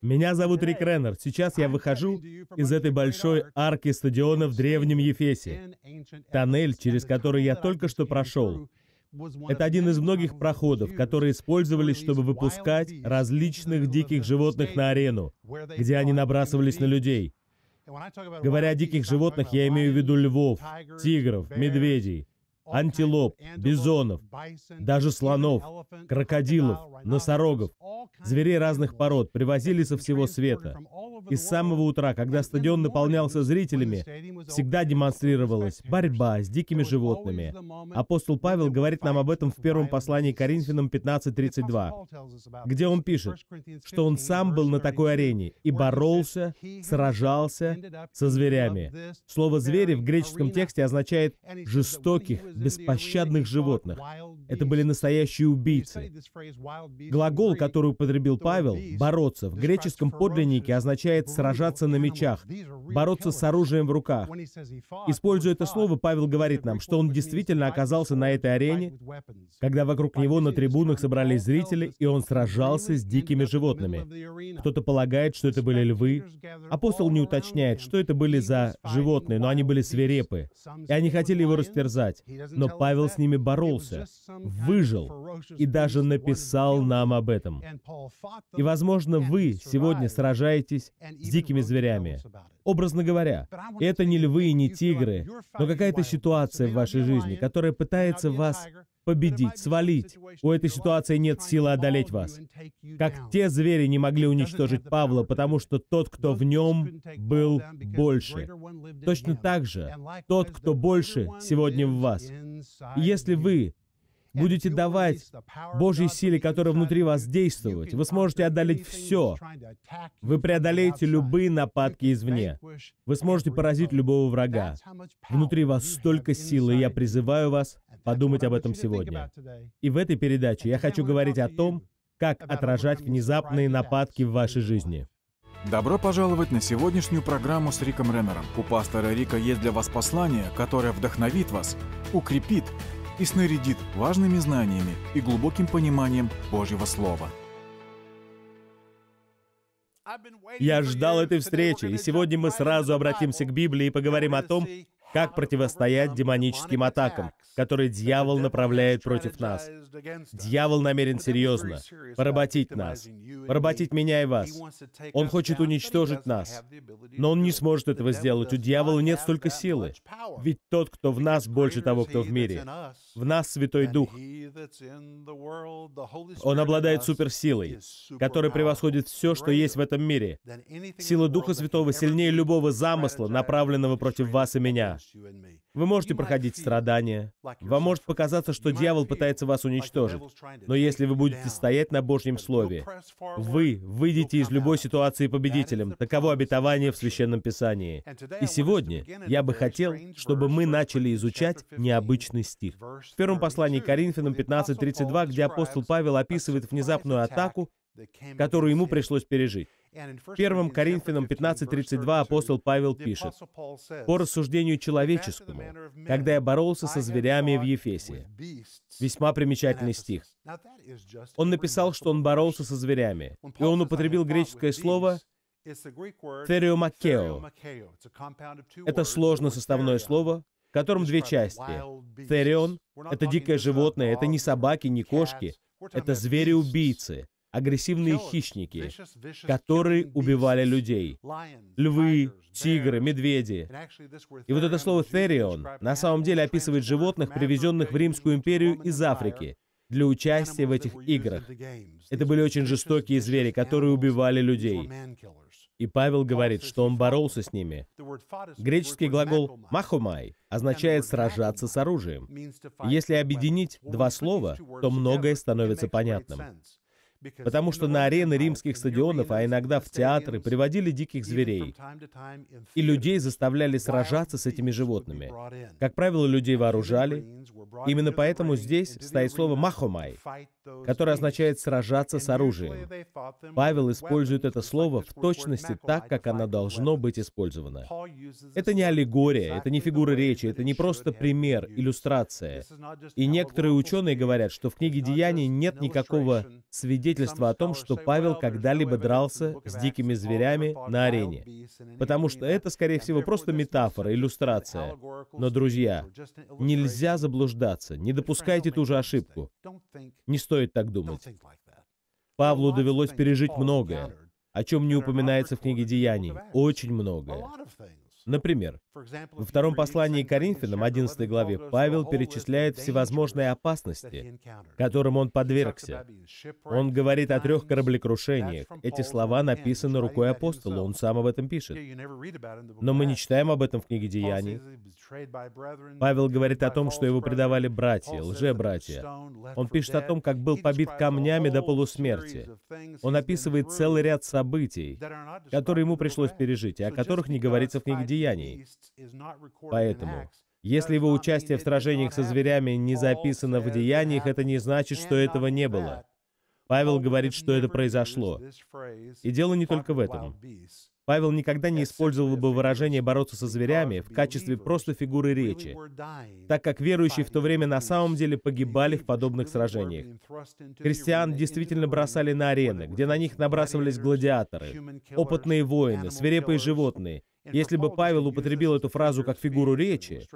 Меня зовут Рик Реннер. Сейчас я выхожу из этой большой арки стадиона в Древнем Ефесе. Тоннель, через который я только что прошел, это один из многих проходов, которые использовались, чтобы выпускать различных диких животных на арену, где они набрасывались на людей. Говоря о диких животных, я имею в виду львов, тигров, медведей, антилоп, бизонов, даже слонов, крокодилов, носорогов, зверей разных пород привозили со всего света. И с самого утра, когда стадион наполнялся зрителями, всегда демонстрировалась борьба с дикими животными. Апостол Павел говорит нам об этом в первом послании Коринфянам 15.32, где он пишет, что он сам был на такой арене и боролся, сражался со зверями. Слово «звери» в греческом тексте означает «жестоких, беспощадных животных. Это были настоящие убийцы. Глагол, который употребил Павел, «бороться», в греческом подлиннике означает «сражаться на мечах», «бороться с оружием в руках». Используя это слово, Павел говорит нам, что он действительно оказался на этой арене, когда вокруг него на трибунах собрались зрители, и он сражался с дикими животными. Кто-то полагает, что это были львы. Апостол не уточняет, что это были за животные, но они были свирепы, и они хотели его растерзать. Но Павел с ними боролся выжил и даже написал нам об этом. И, возможно, вы сегодня сражаетесь с дикими зверями. Образно говоря, это не львы и не тигры, но какая-то ситуация в вашей жизни, которая пытается вас победить, свалить. У этой ситуации нет силы одолеть вас. Как те звери не могли уничтожить Павла, потому что тот, кто в нем, был больше. Точно так же, тот, кто больше, сегодня в вас. если вы будете давать Божьей силе, которая внутри вас действует, вы сможете одолеть все. Вы преодолеете любые нападки извне. Вы сможете поразить любого врага. Внутри вас столько силы, и я призываю вас подумать об этом сегодня. И в этой передаче я хочу говорить о том, как отражать внезапные нападки в вашей жизни. Добро пожаловать на сегодняшнюю программу с Риком Реннером. У пастора Рика есть для вас послание, которое вдохновит вас, укрепит и снарядит важными знаниями и глубоким пониманием Божьего Слова. Я ждал этой встречи, и сегодня мы сразу обратимся к Библии и поговорим о том, как противостоять демоническим атакам, которые дьявол направляет против нас. Дьявол намерен серьезно поработить нас, поработить меня и вас. Он хочет уничтожить нас, но он не сможет этого сделать. У дьявола нет столько силы, ведь тот, кто в нас, больше того, кто в мире. В нас Святой Дух. Он обладает суперсилой, которая превосходит все, что есть в этом мире. Сила Духа Святого сильнее любого замысла, направленного против вас и меня. Вы можете проходить страдания. Вам может показаться, что дьявол пытается вас уничтожить. Но если вы будете стоять на Божьем Слове, вы выйдете из любой ситуации победителем. Таково обетование в Священном Писании. И сегодня я бы хотел, чтобы мы начали изучать необычный стих. В первом послании Коринфянам 15.32, где апостол Павел описывает внезапную атаку, которую ему пришлось пережить. В 1 Коринфянам 15.32 апостол Павел пишет, «По рассуждению человеческому, когда я боролся со зверями в Ефесе». Весьма примечательный стих. Он написал, что он боролся со зверями, и он употребил греческое слово «Териомакео». Это сложное составное слово, в котором две части. Терион — это дикое животное, это не собаки, не кошки, это звери-убийцы, агрессивные хищники, которые убивали людей. Львы, тигры, медведи. И вот это слово «терион» на самом деле описывает животных, привезенных в Римскую империю из Африки для участия в этих играх. Это были очень жестокие звери, которые убивали людей. И Павел говорит, что он боролся с ними. Греческий глагол «махумай» означает «сражаться с оружием». Если объединить два слова, то многое становится понятным потому что на арены римских стадионов, а иногда в театры, приводили диких зверей, и людей заставляли сражаться с этими животными. Как правило, людей вооружали. Именно поэтому здесь стоит слово «махомай», которое означает «сражаться с оружием». Павел использует это слово в точности так, как оно должно быть использовано. Это не аллегория, это не фигура речи, это не просто пример, иллюстрация. И некоторые ученые говорят, что в книге «Деяний» нет никакого свидетельства о том, что Павел когда-либо дрался с дикими зверями на арене. Потому что это, скорее всего, просто метафора, иллюстрация. Но, друзья, нельзя заблуждаться, не допускайте ту же ошибку. Не стоит стоит так думать. Павлу довелось пережить многое, о чем не упоминается в книге Деяний, очень многое. Например, во втором послании к Коринфянам, 11 главе, Павел перечисляет всевозможные опасности, которым он подвергся. Он говорит о трех кораблекрушениях. Эти слова написаны рукой апостола, он сам об этом пишет. Но мы не читаем об этом в книге Деяний. Павел говорит о том, что его предавали братья, лже-братья. Он пишет о том, как был побит камнями до полусмерти. Он описывает целый ряд событий, которые ему пришлось пережить, и о которых не говорится в книге деяний. Поэтому, если его участие в сражениях со зверями не записано в деяниях, это не значит, что этого не было. Павел говорит, что это произошло. И дело не только в этом. Павел никогда не использовал бы выражение «бороться со зверями» в качестве просто фигуры речи, так как верующие в то время на самом деле погибали в подобных сражениях. Христиан действительно бросали на арены, где на них набрасывались гладиаторы, опытные воины, свирепые животные, если бы Павел употребил эту фразу как фигуру речи,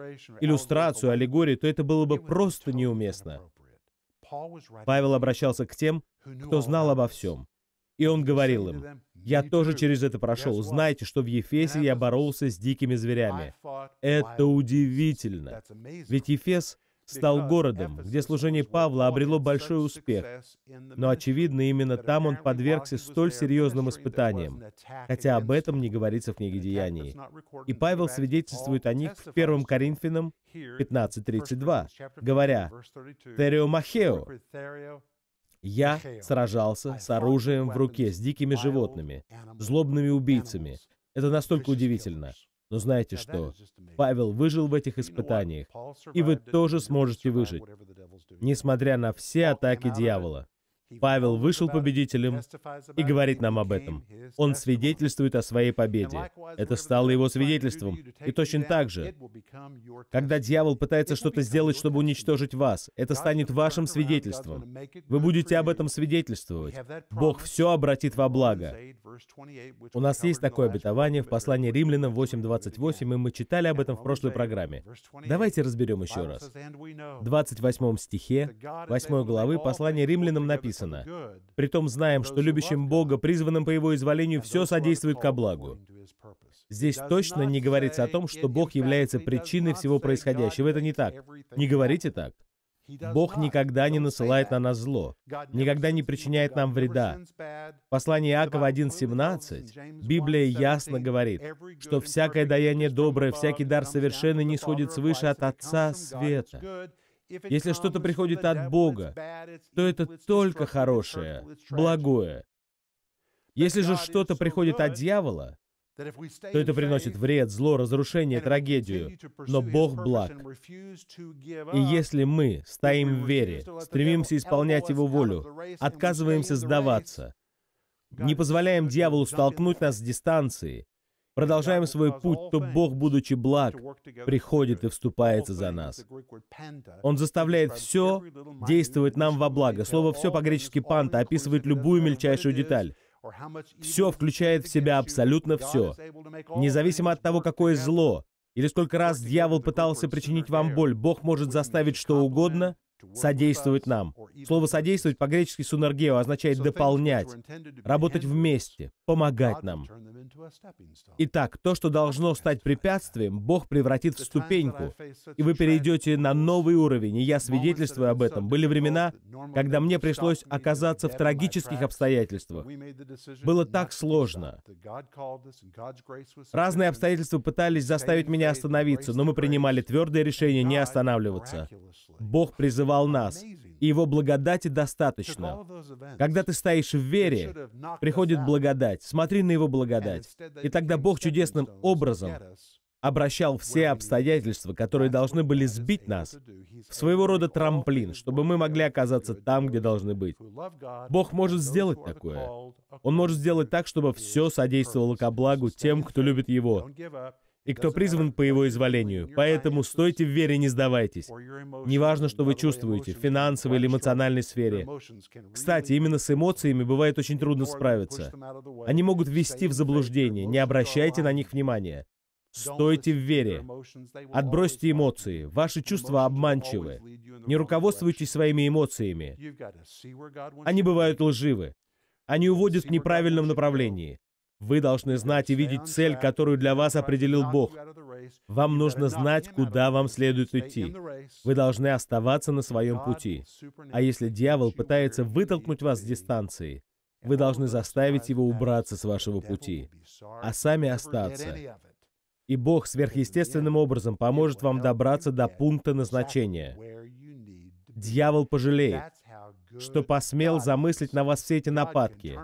иллюстрацию, аллегорию, то это было бы просто неуместно. Павел обращался к тем, кто знал обо всем. И он говорил им, «Я тоже через это прошел. Знаете, что в Ефесе я боролся с дикими зверями». Это удивительно. Ведь Ефес стал городом, где служение Павла обрело большой успех. Но, очевидно, именно там он подвергся столь серьезным испытаниям, хотя об этом не говорится в книге Деяний. И Павел свидетельствует о них в 1 Коринфянам 15.32, говоря, «Тереомахео, я сражался с оружием в руке, с дикими животными, злобными убийцами. Это настолько удивительно. Но знаете что? Павел выжил в этих испытаниях, и вы тоже сможете выжить, несмотря на все атаки дьявола. Павел вышел победителем и говорит нам об этом. Он свидетельствует о своей победе. Это стало его свидетельством. И точно так же, когда дьявол пытается что-то сделать, чтобы уничтожить вас, это станет вашим свидетельством. Вы будете об этом свидетельствовать. Бог все обратит во благо. У нас есть такое обетование в послании Римлянам 8.28, и мы читали об этом в прошлой программе. Давайте разберем еще раз. В 28 стихе 8 главы послания Римлянам написано, написано. Притом знаем, что любящим Бога, призванным по Его изволению, все содействует ко благу. Здесь точно не говорится о том, что Бог является причиной всего происходящего. Это не так. Не говорите так. Бог никогда не насылает на нас зло, никогда не причиняет нам вреда. Послание Иакова 1.17, Библия ясно говорит, что всякое даяние доброе, всякий дар совершенный не сходит свыше от Отца Света, если что-то приходит от Бога, то это только хорошее, благое. Если же что-то приходит от дьявола, то это приносит вред, зло, разрушение, трагедию. Но Бог благ. И если мы стоим в вере, стремимся исполнять Его волю, отказываемся сдаваться, не позволяем дьяволу столкнуть нас с дистанции, продолжаем свой путь, то Бог, будучи благ, приходит и вступается за нас. Он заставляет все действовать нам во благо. Слово «все» по-гречески «панта» описывает любую мельчайшую деталь. Все включает в себя абсолютно все, независимо от того, какое зло или сколько раз дьявол пытался причинить вам боль, Бог может заставить что угодно содействовать нам. Слово «содействовать» по-гречески «сунергео» означает «дополнять», работать вместе, помогать нам. Итак, то, что должно стать препятствием, Бог превратит в ступеньку, и вы перейдете на новый уровень, и я свидетельствую об этом. Были времена, когда мне пришлось оказаться в трагических обстоятельствах. Было так сложно. Разные обстоятельства пытались заставить меня остановиться, но мы принимали твердое решение не останавливаться. Бог призывал призывал нас. И Его благодати достаточно. Когда ты стоишь в вере, приходит благодать. Смотри на Его благодать. И тогда Бог чудесным образом обращал все обстоятельства, которые должны были сбить нас, в своего рода трамплин, чтобы мы могли оказаться там, где должны быть. Бог может сделать такое. Он может сделать так, чтобы все содействовало ко благу тем, кто любит Его и кто призван по его изволению. Поэтому стойте в вере, не сдавайтесь. Неважно, что вы чувствуете, в финансовой или эмоциональной сфере. Кстати, именно с эмоциями бывает очень трудно справиться. Они могут ввести в заблуждение, не обращайте на них внимания. Стойте в вере. Отбросьте эмоции. Ваши чувства обманчивы. Не руководствуйтесь своими эмоциями. Они бывают лживы. Они уводят в неправильном направлении. Вы должны знать и видеть цель, которую для вас определил Бог. Вам нужно знать, куда вам следует идти. Вы должны оставаться на своем пути. А если дьявол пытается вытолкнуть вас с дистанции, вы должны заставить его убраться с вашего пути, а сами остаться. И Бог сверхъестественным образом поможет вам добраться до пункта назначения. Дьявол пожалеет, что посмел замыслить на вас все эти нападки.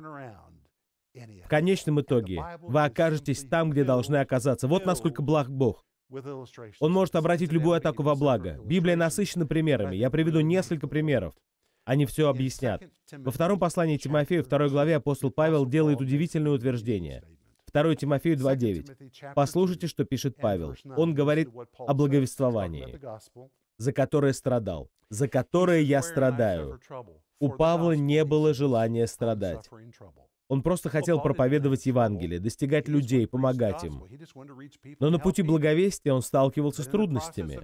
В конечном итоге вы окажетесь там, где должны оказаться. Вот насколько благ Бог. Он может обратить любую атаку во благо. Библия насыщена примерами. Я приведу несколько примеров. Они все объяснят. Во втором послании Тимофею, второй главе, апостол Павел делает удивительное утверждение. 2 Тимофею 2.9. Послушайте, что пишет Павел. Он говорит о благовествовании, за которое страдал, за которое я страдаю. У Павла не было желания страдать. Он просто хотел проповедовать Евангелие, достигать людей, помогать им. Но на пути благовестия он сталкивался с трудностями.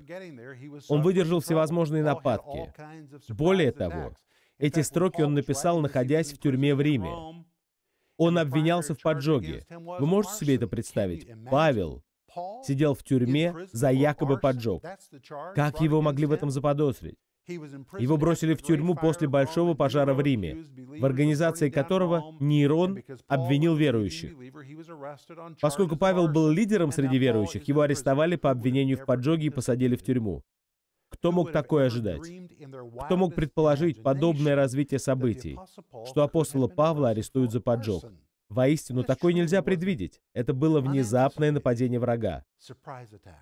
Он выдержал всевозможные нападки. Более того, эти строки он написал, находясь в тюрьме в Риме. Он обвинялся в поджоге. Вы можете себе это представить? Павел сидел в тюрьме за якобы поджог. Как его могли в этом заподозрить? Его бросили в тюрьму после большого пожара в Риме, в организации которого Нейрон обвинил верующих. Поскольку Павел был лидером среди верующих, его арестовали по обвинению в поджоге и посадили в тюрьму. Кто мог такое ожидать? Кто мог предположить подобное развитие событий, что апостола Павла арестуют за поджог? Воистину, такое нельзя предвидеть. Это было внезапное нападение врага.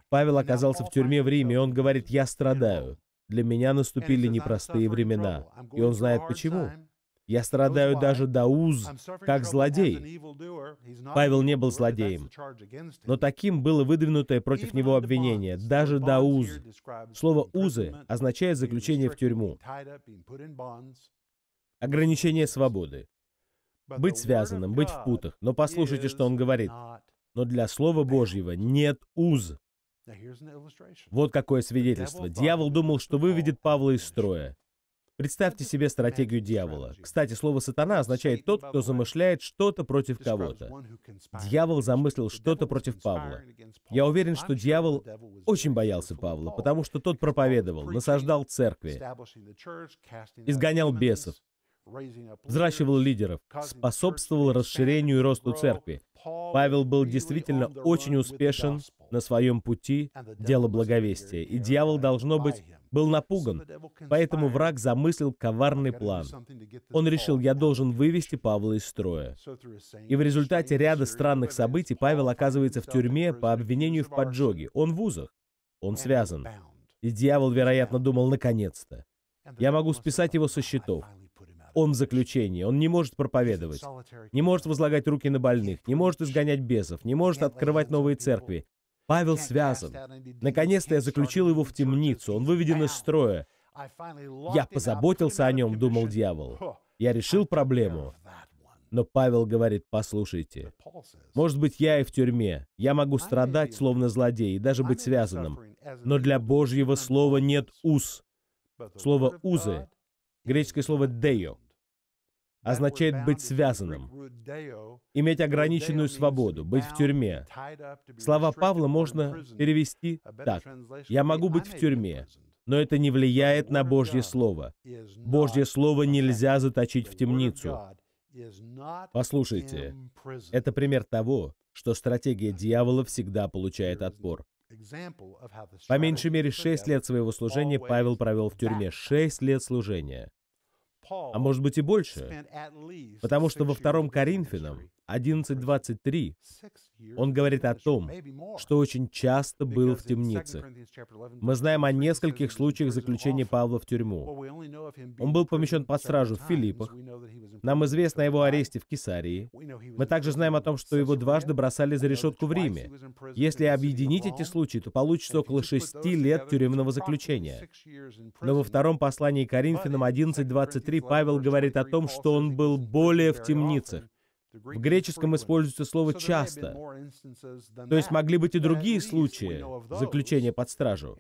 Павел оказался в тюрьме в Риме, и он говорит, «Я страдаю». Для меня наступили непростые времена, и он знает почему. Я страдаю даже до уз, как злодей. Павел не был злодеем, но таким было выдвинутое против него обвинение, даже до уз. Слово «узы» означает заключение в тюрьму, ограничение свободы, быть связанным, быть в путах. Но послушайте, что он говорит. Но для Слова Божьего нет уз. Вот какое свидетельство. Дьявол думал, что выведет Павла из строя. Представьте себе стратегию дьявола. Кстати, слово «сатана» означает «тот, кто замышляет что-то против кого-то». Дьявол замыслил что-то против Павла. Я уверен, что дьявол очень боялся Павла, потому что тот проповедовал, насаждал церкви, изгонял бесов, взращивал лидеров, способствовал расширению и росту церкви. Павел был действительно очень успешен на своем пути дела благовестия, и дьявол, должно быть, был напуган. Поэтому враг замыслил коварный план. Он решил, я должен вывести Павла из строя. И в результате ряда странных событий Павел оказывается в тюрьме по обвинению в поджоге. Он в узах. Он связан. И дьявол, вероятно, думал, наконец-то. Я могу списать его со счетов. Он в заключении, он не может проповедовать, не может возлагать руки на больных, не может изгонять бесов, не может открывать новые церкви. Павел связан. Наконец-то я заключил его в темницу, он выведен из строя. Я позаботился о нем, думал дьявол. Я решил проблему. Но Павел говорит, послушайте, может быть, я и в тюрьме, я могу страдать, словно злодей, и даже быть связанным, но для Божьего слова нет уз. Слово «узы» греческое слово дейо означает быть связанным, иметь ограниченную свободу, быть в тюрьме. Слова Павла можно перевести так. «Я могу быть в тюрьме, но это не влияет на Божье Слово. Божье Слово нельзя заточить в темницу. Послушайте, это пример того, что стратегия дьявола всегда получает отпор. По меньшей мере, шесть лет своего служения Павел провел в тюрьме. Шесть лет служения а может быть и больше, потому что во втором Коринфянам 11.23, он говорит о том, что очень часто был в темнице. Мы знаем о нескольких случаях заключения Павла в тюрьму. Он был помещен под стражу в Филиппах. Нам известно о его аресте в Кесарии. Мы также знаем о том, что его дважды бросали за решетку в Риме. Если объединить эти случаи, то получится около шести лет тюремного заключения. Но во втором послании Коринфянам 11.23 Павел говорит о том, что он был более в темницах, в греческом используется слово «часто», то есть могли быть и другие случаи заключения под стражу.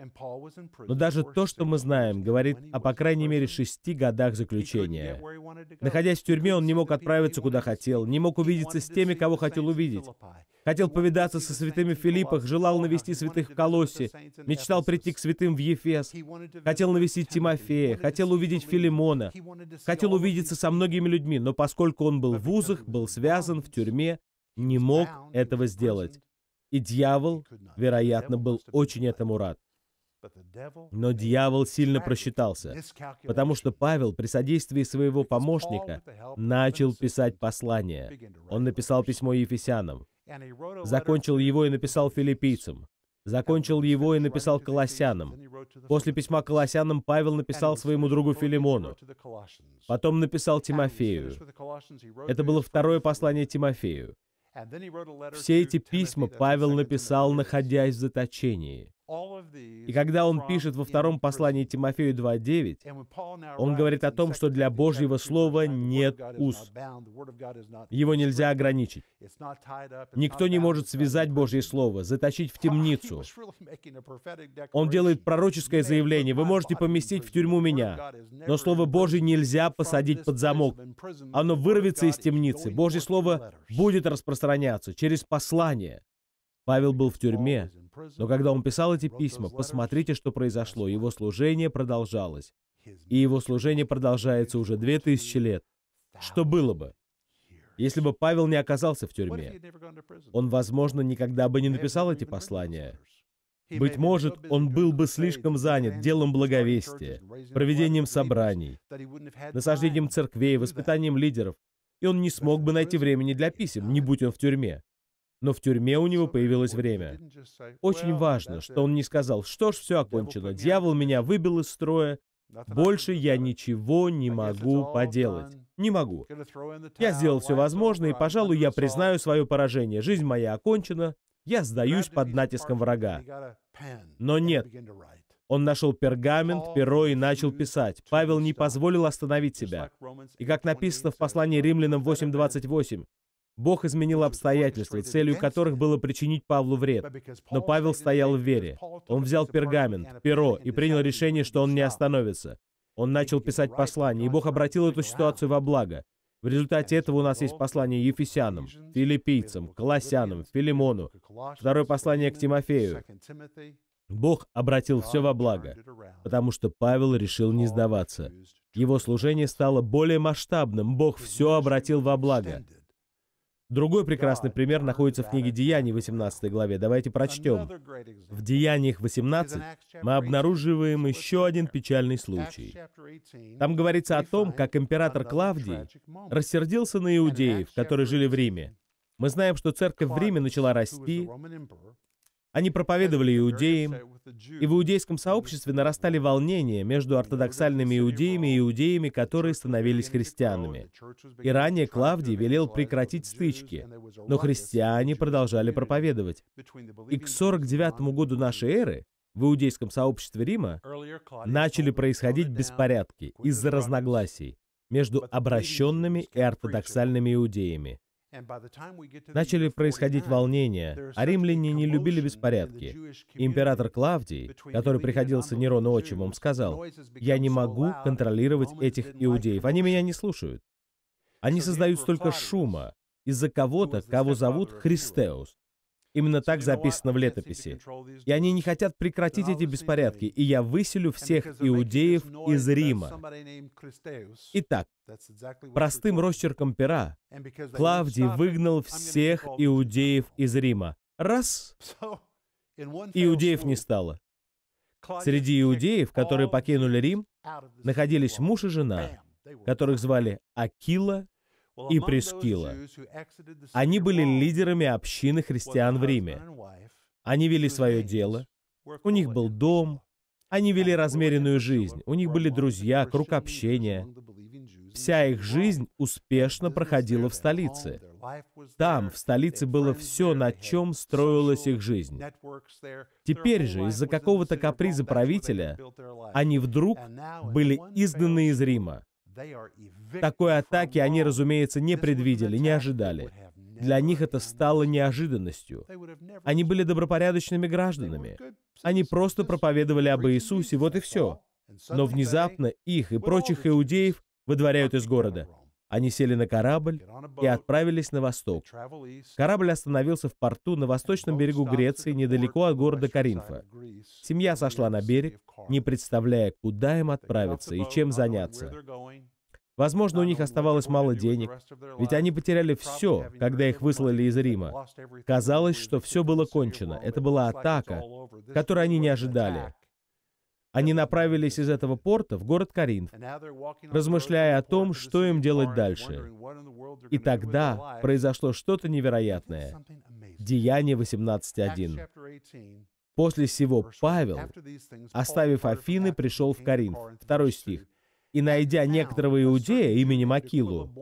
Но даже то, что мы знаем, говорит о, по крайней мере, шести годах заключения. Находясь в тюрьме, он не мог отправиться куда хотел, не мог увидеться с теми, кого хотел увидеть. Хотел повидаться со святыми в Филиппах, желал навести святых в Колоссе, мечтал прийти к святым в Ефес, хотел навестить Тимофея, хотел увидеть Филимона, хотел увидеться со многими людьми, но поскольку он был в узах, был связан, связан в тюрьме, не мог этого сделать. И дьявол, вероятно, был очень этому рад. Но дьявол сильно просчитался, потому что Павел при содействии своего помощника начал писать послание. Он написал письмо Ефесянам, закончил его и написал филиппийцам закончил его и написал Колоссянам. После письма Колоссянам Павел написал своему другу Филимону. Потом написал Тимофею. Это было второе послание Тимофею. Все эти письма Павел написал, находясь в заточении. И когда он пишет во втором послании Тимофею 2.9, он говорит о том, что для Божьего Слова нет уз. Его нельзя ограничить. Никто не может связать Божье Слово, заточить в темницу. Он делает пророческое заявление, вы можете поместить в тюрьму меня, но Слово Божье нельзя посадить под замок. Оно вырвется из темницы. Божье Слово будет распространяться через послание. Павел был в тюрьме, но когда он писал эти письма, посмотрите, что произошло. Его служение продолжалось. И его служение продолжается уже две тысячи лет. Что было бы, если бы Павел не оказался в тюрьме? Он, возможно, никогда бы не написал эти послания. Быть может, он был бы слишком занят делом благовестия, проведением собраний, насаждением церквей, воспитанием лидеров, и он не смог бы найти времени для писем, не будь он в тюрьме. Но в тюрьме у него появилось время. Очень важно, что он не сказал, что ж, все окончено, дьявол меня выбил из строя, больше я ничего не могу поделать. Не могу. Я сделал все возможное, и, пожалуй, я признаю свое поражение. Жизнь моя окончена, я сдаюсь под натиском врага. Но нет. Он нашел пергамент, перо и начал писать. Павел не позволил остановить себя. И как написано в послании римлянам 8.28, Бог изменил обстоятельства, целью которых было причинить Павлу вред. Но Павел стоял в вере. Он взял пергамент, перо и принял решение, что он не остановится. Он начал писать послание, и Бог обратил эту ситуацию во благо. В результате этого у нас есть послание Ефесянам, Филиппийцам, Колоссянам, Филимону, второе послание к Тимофею. Бог обратил все во благо, потому что Павел решил не сдаваться. Его служение стало более масштабным, Бог все обратил во благо. Другой прекрасный пример находится в книге Деяний 18 главе. Давайте прочтем. В Деяниях 18 мы обнаруживаем еще один печальный случай. Там говорится о том, как император Клавдий рассердился на иудеев, которые жили в Риме. Мы знаем, что церковь в Риме начала расти, они проповедовали иудеям, и в иудейском сообществе нарастали волнения между ортодоксальными иудеями и иудеями, которые становились христианами. И ранее Клавдий велел прекратить стычки, но христиане продолжали проповедовать. И к 49 году нашей эры в иудейском сообществе Рима начали происходить беспорядки из-за разногласий между обращенными и ортодоксальными иудеями. Начали происходить волнения, а римляне не любили беспорядки. Император Клавдий, который приходился Нерону отчимом, сказал, «Я не могу контролировать этих иудеев, они меня не слушают. Они создают столько шума из-за кого-то, кого зовут Христеус, Именно так записано в летописи. И они не хотят прекратить эти беспорядки, и я выселю всех иудеев из Рима. Итак, простым росчерком пера Клавдий выгнал всех иудеев из Рима. Раз! Иудеев не стало. Среди иудеев, которые покинули Рим, находились муж и жена, которых звали Акила и Прескила. Они были лидерами общины христиан в Риме. Они вели свое дело, у них был дом, они вели размеренную жизнь, у них были друзья, круг общения. Вся их жизнь успешно проходила в столице. Там, в столице, было все, на чем строилась их жизнь. Теперь же, из-за какого-то каприза правителя, они вдруг были изгнаны из Рима. Такой атаки они, разумеется, не предвидели, не ожидали. Для них это стало неожиданностью. Они были добропорядочными гражданами. Они просто проповедовали об Иисусе, вот и все. Но внезапно их и прочих иудеев выдворяют из города. Они сели на корабль и отправились на восток. Корабль остановился в порту на восточном берегу Греции, недалеко от города Каринфа. Семья сошла на берег, не представляя, куда им отправиться и чем заняться. Возможно, у них оставалось мало денег, ведь они потеряли все, когда их выслали из Рима. Казалось, что все было кончено. Это была атака, которую они не ожидали. Они направились из этого порта в город Каринф, размышляя о том, что им делать дальше. И тогда произошло что-то невероятное. Деяние 18.1. После всего Павел, оставив Афины, пришел в Каринф. Второй стих. И, найдя некоторого иудея имени Макилу,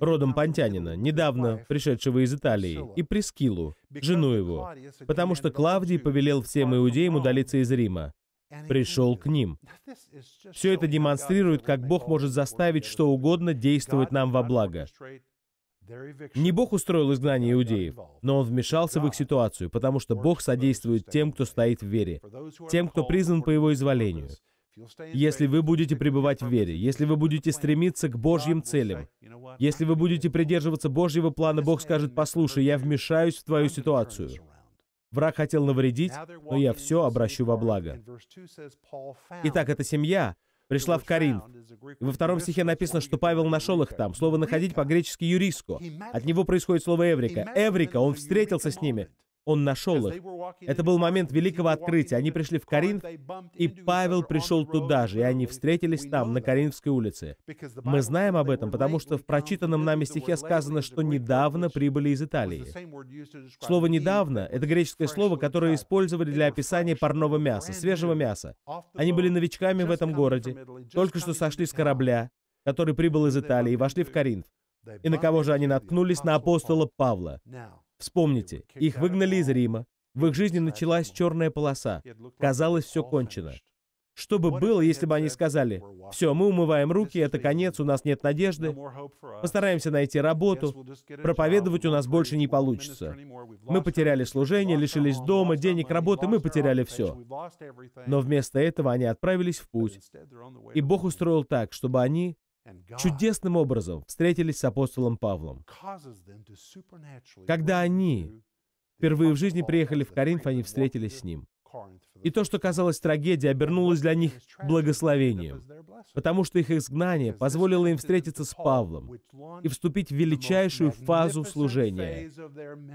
родом понтянина, недавно пришедшего из Италии, и Прескилу, жену его, потому что Клавдий повелел всем иудеям удалиться из Рима, пришел к ним. Все это демонстрирует, как Бог может заставить что угодно действовать нам во благо. Не Бог устроил изгнание иудеев, но Он вмешался в их ситуацию, потому что Бог содействует тем, кто стоит в вере, тем, кто признан по Его изволению. Если вы будете пребывать в вере, если вы будете стремиться к Божьим целям, если вы будете придерживаться Божьего плана, Бог скажет, послушай, я вмешаюсь в твою ситуацию. Враг хотел навредить, но я все обращу во благо. Итак, эта семья пришла в Каринф. И во втором стихе написано, что Павел нашел их там. Слово «находить» по-гречески «юриско». От него происходит слово «эврика». Эврика, он встретился с ними. Он нашел их. Это был момент великого открытия. Они пришли в Коринф, и Павел пришел туда же, и они встретились там, на Коринфской улице. Мы знаем об этом, потому что в прочитанном нами стихе сказано, что недавно прибыли из Италии. Слово «недавно» — это греческое слово, которое использовали для описания парного мяса, свежего мяса. Они были новичками в этом городе, только что сошли с корабля, который прибыл из Италии, и вошли в Коринф. И на кого же они наткнулись? На апостола Павла. Вспомните, их выгнали из Рима, в их жизни началась черная полоса. Казалось, все кончено. Что бы было, если бы они сказали, «Все, мы умываем руки, это конец, у нас нет надежды, постараемся найти работу, проповедовать у нас больше не получится. Мы потеряли служение, лишились дома, денег, работы, мы потеряли все». Но вместо этого они отправились в путь. И Бог устроил так, чтобы они чудесным образом встретились с апостолом Павлом. Когда они впервые в жизни приехали в Коринф, они встретились с ним. И то, что казалось трагедией, обернулось для них благословением, потому что их изгнание позволило им встретиться с Павлом и вступить в величайшую фазу служения.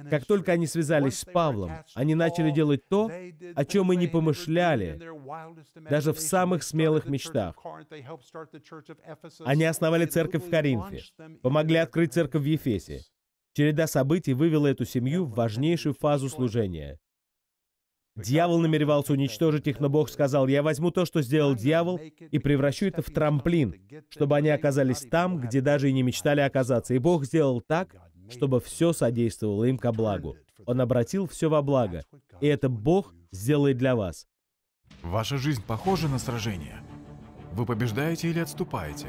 Как только они связались с Павлом, они начали делать то, о чем и не помышляли, даже в самых смелых мечтах. Они основали церковь в Коринфе, помогли открыть церковь в Ефесе. Череда событий вывела эту семью в важнейшую фазу служения — Дьявол намеревался уничтожить их, но Бог сказал, «Я возьму то, что сделал дьявол, и превращу это в трамплин, чтобы они оказались там, где даже и не мечтали оказаться». И Бог сделал так, чтобы все содействовало им ко благу. Он обратил все во благо. И это Бог сделает для вас. Ваша жизнь похожа на сражение. Вы побеждаете или отступаете.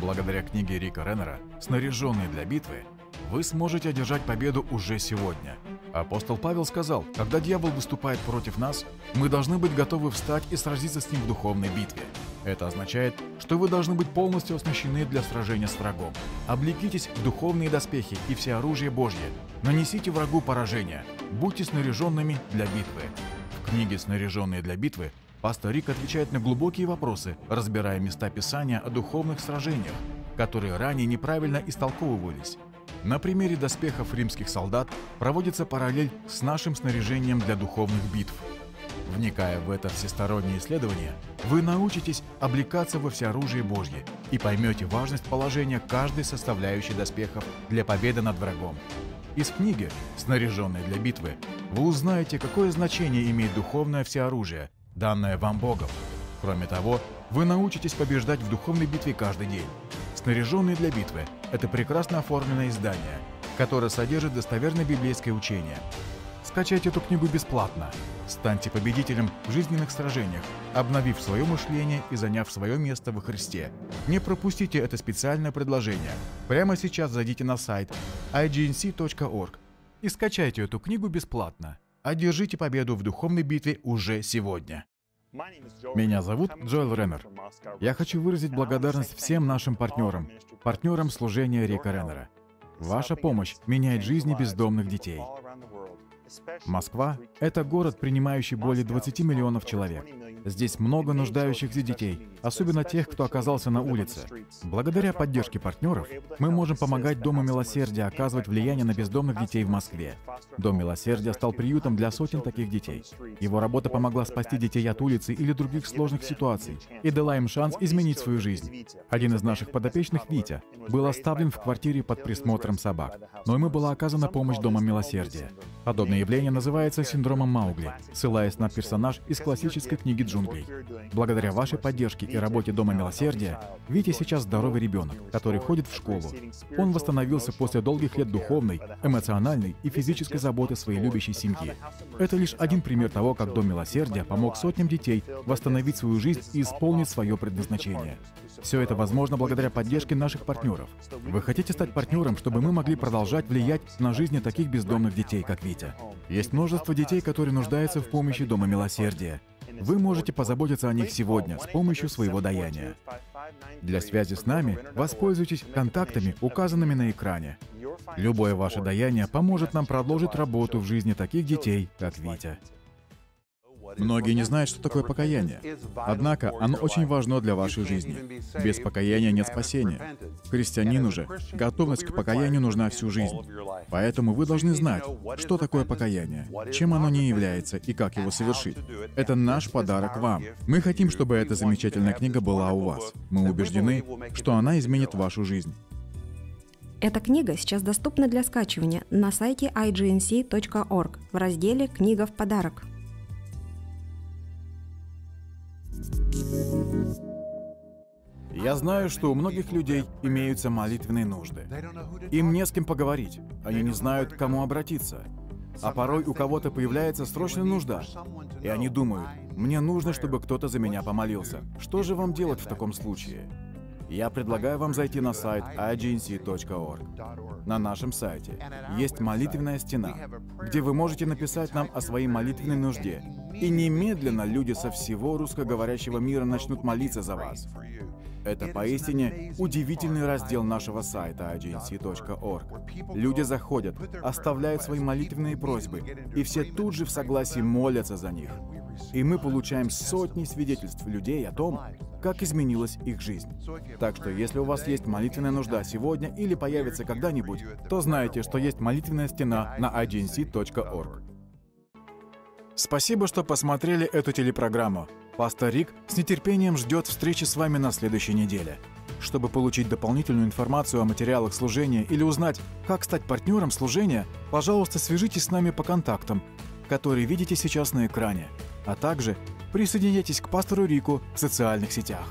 Благодаря книге Рика Реннера «Снаряженные для битвы» вы сможете одержать победу уже сегодня. Апостол Павел сказал, когда дьявол выступает против нас, мы должны быть готовы встать и сразиться с ним в духовной битве. Это означает, что вы должны быть полностью оснащены для сражения с врагом. Облекитесь в духовные доспехи и все оружие Божье. Нанесите врагу поражение. Будьте снаряженными для битвы. В книге «Снаряженные для битвы» пастор Рик отвечает на глубокие вопросы, разбирая места Писания о духовных сражениях, которые ранее неправильно истолковывались. На примере доспехов римских солдат проводится параллель с нашим снаряжением для духовных битв. Вникая в это всестороннее исследование, вы научитесь облекаться во всеоружие Божье и поймете важность положения каждой составляющей доспехов для победы над врагом. Из книги «Снаряженные для битвы» вы узнаете, какое значение имеет духовное всеоружие, данное вам Богом. Кроме того, вы научитесь побеждать в духовной битве каждый день снаряженные для битвы – это прекрасно оформленное издание, которое содержит достоверное библейское учение. Скачайте эту книгу бесплатно. Станьте победителем в жизненных сражениях, обновив свое мышление и заняв свое место во Христе. Не пропустите это специальное предложение. Прямо сейчас зайдите на сайт ignc.org и скачайте эту книгу бесплатно. Одержите победу в духовной битве уже сегодня. Меня зовут Джоэл Реннер. Я хочу выразить благодарность всем нашим партнерам, партнерам служения Рика Реннера. Ваша помощь меняет жизни бездомных детей. Москва — это город, принимающий более 20 миллионов человек. Здесь много нуждающихся детей, особенно тех, кто оказался на улице. Благодаря поддержке партнеров мы можем помогать Дому милосердия оказывать влияние на бездомных детей в Москве. Дом милосердия стал приютом для сотен таких детей. Его работа помогла спасти детей от улицы или других сложных ситуаций и дала им шанс изменить свою жизнь. Один из наших подопечных, Витя, был оставлен в квартире под присмотром собак, но ему была оказана помощь Дома милосердия. Подобные явление называется синдромом Маугли, ссылаясь на персонаж из классической книги джунглей. Благодаря вашей поддержке и работе Дома Милосердия, Витя сейчас здоровый ребенок, который ходит в школу. Он восстановился после долгих лет духовной, эмоциональной и физической заботы своей любящей семьи. Это лишь один пример того, как Дом Милосердия помог сотням детей восстановить свою жизнь и исполнить свое предназначение. Все это возможно благодаря поддержке наших партнеров. Вы хотите стать партнером, чтобы мы могли продолжать влиять на жизни таких бездомных детей, как Витя? Есть множество детей, которые нуждаются в помощи Дома Милосердия. Вы можете позаботиться о них сегодня с помощью своего даяния. Для связи с нами воспользуйтесь контактами, указанными на экране. Любое ваше даяние поможет нам продолжить работу в жизни таких детей, как Витя. Многие не знают, что такое покаяние. Однако оно очень важно для вашей жизни. Без покаяния нет спасения. Христианин уже готовность к покаянию нужна всю жизнь. Поэтому вы должны знать, что такое покаяние, чем оно не является и как его совершить. Это наш подарок вам. Мы хотим, чтобы эта замечательная книга была у вас. Мы убеждены, что она изменит вашу жизнь. Эта книга сейчас доступна для скачивания на сайте ignc.org в разделе «Книга в подарок». Я знаю, что у многих людей имеются молитвенные нужды. Им не с кем поговорить, они не знают, к кому обратиться. А порой у кого-то появляется срочная нужда, и они думают, мне нужно, чтобы кто-то за меня помолился. Что же вам делать в таком случае? Я предлагаю вам зайти на сайт agency.org на нашем сайте есть молитвенная стена, где вы можете написать нам о своей молитвенной нужде. И немедленно люди со всего русскоговорящего мира начнут молиться за вас. Это поистине удивительный раздел нашего сайта agency.org. Люди заходят, оставляют свои молитвенные просьбы, и все тут же в согласии молятся за них. И мы получаем сотни свидетельств людей о том, как изменилась их жизнь. Так что если у вас есть молитвенная нужда сегодня или появится когда-нибудь, то знайте, что есть молитвенная стена на ignc.org. Спасибо, что посмотрели эту телепрограмму. Пастор Рик с нетерпением ждет встречи с вами на следующей неделе. Чтобы получить дополнительную информацию о материалах служения или узнать, как стать партнером служения, пожалуйста, свяжитесь с нами по контактам, которые видите сейчас на экране а также присоединяйтесь к пастору Рику в социальных сетях.